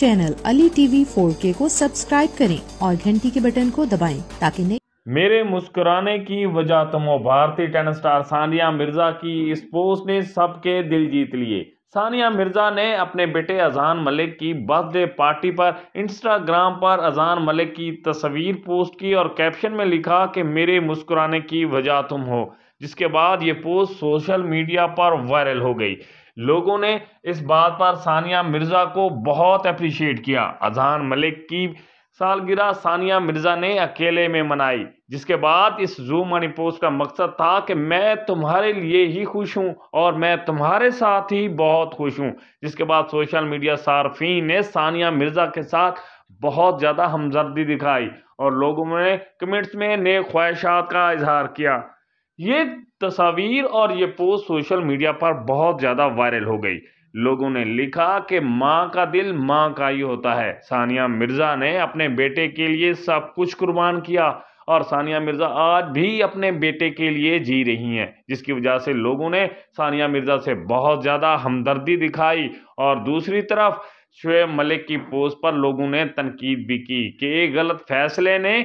channel Ali TV 4K को subscribe करें और घंटी के बटन को दबाएं ताकि नई मेरे मुस्कुराने की वजह तुम तो भारतीय टेनिस स्टार सानिया मिर्जा की इस पोस्ट ने सबके दिल जीत लिए सानिया मिर्जा ने अपने बेटे अजहान मलिक की बर्थडे पार्टी पर इंस्टाग्राम पर अजहान मलिक की तस्वीर पोस्ट की और कैप्शन में लिखा कि मेरे मुस्कुराने की वजह तुम हो जिसके बाद ये पोस्ट सोशल मीडिया पर वायरल हो गई लोगों ने इस बात पर सानिया मिर्ज़ा को बहुत अप्रिशिएट किया अजहान मलिक की सालगिरह सानिया मिर्ज़ा ने अकेले में मनाई जिसके बाद इस जूम मनी पोस्ट का मकसद था कि मैं तुम्हारे लिए ही खुश हूँ और मैं तुम्हारे साथ ही बहुत खुश हूँ जिसके बाद सोशल मीडिया सार्फी ने सानिया मिर्ज़ा के साथ बहुत ज़्यादा हमदर्दी दिखाई और लोगों ने कमेंट्स में नए ख्वाहिशात का इजहार किया ये तस्वीर और ये पोस्ट सोशल मीडिया पर बहुत ज़्यादा वायरल हो गई लोगों ने लिखा कि माँ का दिल माँ का ही होता है सानिया मिर्ज़ा ने अपने बेटे के लिए सब कुछ कुर्बान किया और सानिया मिर्ज़ा आज भी अपने बेटे के लिए जी रही हैं जिसकी वजह से लोगों ने सानिया मिर्ज़ा से बहुत ज़्यादा हमदर्दी दिखाई और दूसरी तरफ शुएब मलिक की पोस्ट पर लोगों ने तनकीद भी की कि एक गलत फैसले ने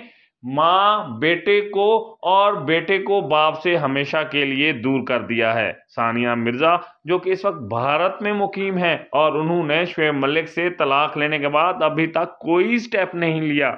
माँ बेटे को और बेटे को बाप से हमेशा के लिए दूर कर दिया है सानिया मिर्ज़ा जो कि इस वक्त भारत में मुकीम है और उन्होंने शुएब मलिक से तलाक लेने के बाद अभी तक कोई स्टेप नहीं लिया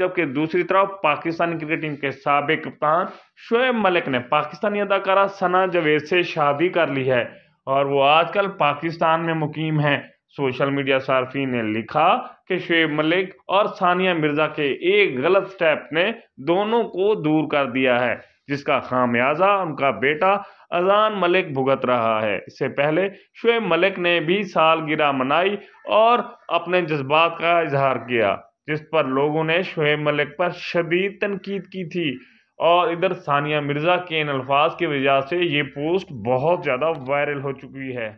जबकि दूसरी तरफ पाकिस्तानी क्रिकेट टीम के सबक कप्तान शुएब मलिक ने पाकिस्तानी अदाकारा सना जवेद से शादी कर ली है और वो आजकल पाकिस्तान में मुकीम हैं सोशल मीडिया सार्फी ने लिखा कि शुएब मलिक और सानिया मिर्जा के एक गलत स्टेप ने दोनों को दूर कर दिया है जिसका खामियाजा उनका बेटा अजान मलिक भुगत रहा है इससे पहले शुएब मलिक ने भी सालगिरह मनाई और अपने जज्बात का इजहार किया जिस पर लोगों ने शुएब मलिक पर शदीद तनकीद की थी और इधर सानिया मिर्ज़ा के इन अल्फाज की वजह से ये पोस्ट बहुत ज़्यादा वायरल हो चुकी है